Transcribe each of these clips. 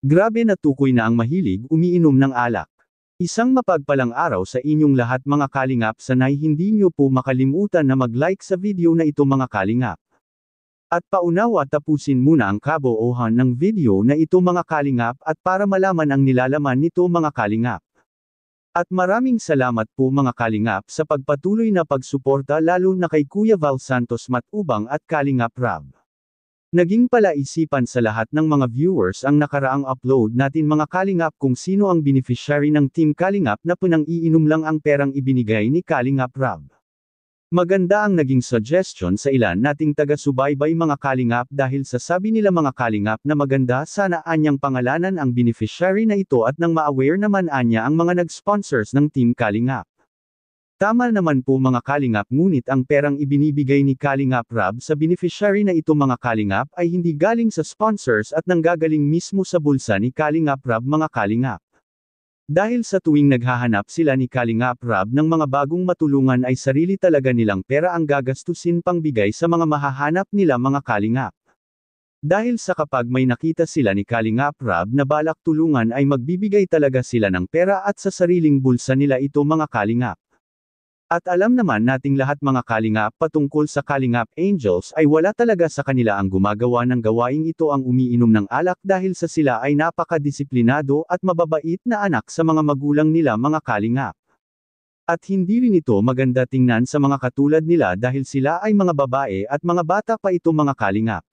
Grabe na tukoy na ang mahilig umiinom ng alak. Isang mapagpalang araw sa inyong lahat mga kalingap sanay hindi nyo po makalimutan na mag-like sa video na ito mga kalingap. At paunawa tapusin muna ang kabuohan ng video na ito mga kalingap at para malaman ang nilalaman nito mga kalingap. At maraming salamat po mga kalingap sa pagpatuloy na pagsuporta lalo na kay Kuya Val Santos Matubang at Kalingap Rab. Naging palaisipan sa lahat ng mga viewers ang nakaraang upload natin mga Kalingap kung sino ang beneficiary ng Team Kalingap na punang-iinom lang ang perang ibinigay ni Kalingap Rob. Maganda ang naging suggestion sa ilan nating taga-subaybay mga Kalingap dahil sa sabi nila mga Kalingap na maganda sana anyang pangalanan ang beneficiary na ito at nang ma-aware naman anya ang mga nag-sponsors ng Team Kalingap. Tama naman po mga kalingap ngunit ang perang ibinibigay ni Kalingap Rab sa beneficiary na ito mga kalingap ay hindi galing sa sponsors at nanggagaling mismo sa bulsa ni Kalingap Rab mga kalingap. Dahil sa tuwing naghahanap sila ni Kalingap Rab ng mga bagong matulungan ay sarili talaga nilang pera ang gagastusin pang bigay sa mga mahahanap nila mga kalingap. Dahil sa kapag may nakita sila ni Kalingap Rab na balak tulungan ay magbibigay talaga sila ng pera at sa sariling bulsa nila ito mga kalingap. At alam naman nating lahat mga kalingap patungkol sa kalingap angels ay wala talaga sa kanila ang gumagawa ng gawaing ito ang umiinom ng alak dahil sa sila ay napakadisiplinado at mababait na anak sa mga magulang nila mga kalingap. At hindi rin ito maganda tingnan sa mga katulad nila dahil sila ay mga babae at mga bata pa ito mga kalingap.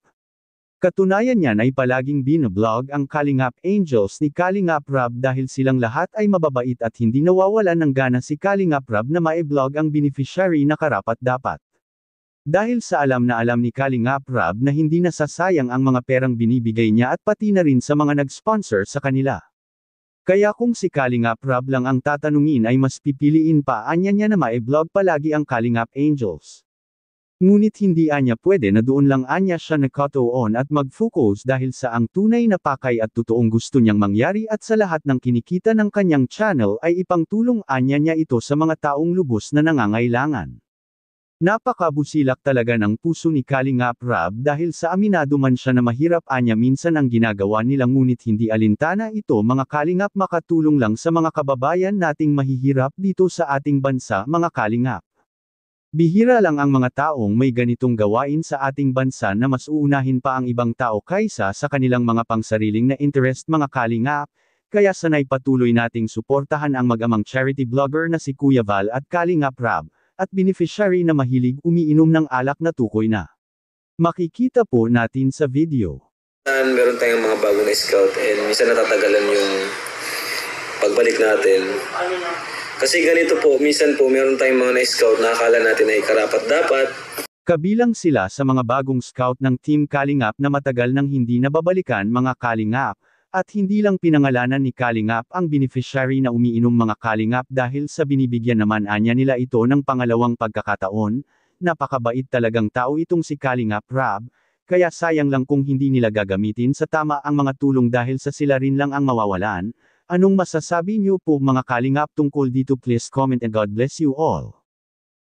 Katunayan niyan ay palaging binablog ang Kalingap Angels ni Kalingap Rob dahil silang lahat ay mababait at hindi nawawalan ng gana si Kalingap Rob na maiblog ang beneficiary na karapat-dapat. Dahil sa alam na alam ni Kalingap Rob na hindi nasasayang ang mga perang binibigay niya at pati na rin sa mga nag-sponsor sa kanila. Kaya kung si Kalingap Rob lang ang tatanungin ay mas pipiliin pa anya niya na maiblog palagi ang Kalingap Angels. Ngunit hindi anya pwede na doon lang anya siya nakatoon at mag-focus dahil sa ang tunay na pakay at totoong gusto niyang mangyari at sa lahat ng kinikita ng kanyang channel ay ipangtulong anya niya ito sa mga taong lubos na nangangailangan. Napakabusilak talaga ng puso ni Kalingap Rab dahil sa aminado man siya na mahirap anya minsan ang ginagawa nila ngunit hindi alintana ito mga Kalingap makatulong lang sa mga kababayan nating mahihirap dito sa ating bansa mga Kalingap. Bihira lang ang mga taong may ganitong gawain sa ating bansa na mas uunahin pa ang ibang tao kaysa sa kanilang mga pangsariling na interest mga kalingap, kaya sanay patuloy nating suportahan ang mag-amang charity blogger na si Kuya Val at Kalingap Rab, at beneficiary na mahilig umiinom ng alak na tukoy na. Makikita po natin sa video. Meron tayong mga bagong scout and minsan natatagalan yung pagbalik natin kasi ganito po, minsan po meron tayong mga na-scout na akala natin ay karapat dapat. Kabilang sila sa mga bagong scout ng Team Kalingap na matagal nang hindi nababalikan mga Kalingap, at hindi lang pinangalanan ni Kalingap ang beneficiary na umiinom mga Kalingap dahil sa binibigyan naman anya nila ito ng pangalawang pagkakataon, napakabait talagang tao itong si Kalingap Rab, kaya sayang lang kung hindi nila gagamitin sa tama ang mga tulong dahil sa sila rin lang ang mawawalan, Anong masasabi niyo po mga kalingap tungkol dito please comment and God bless you all.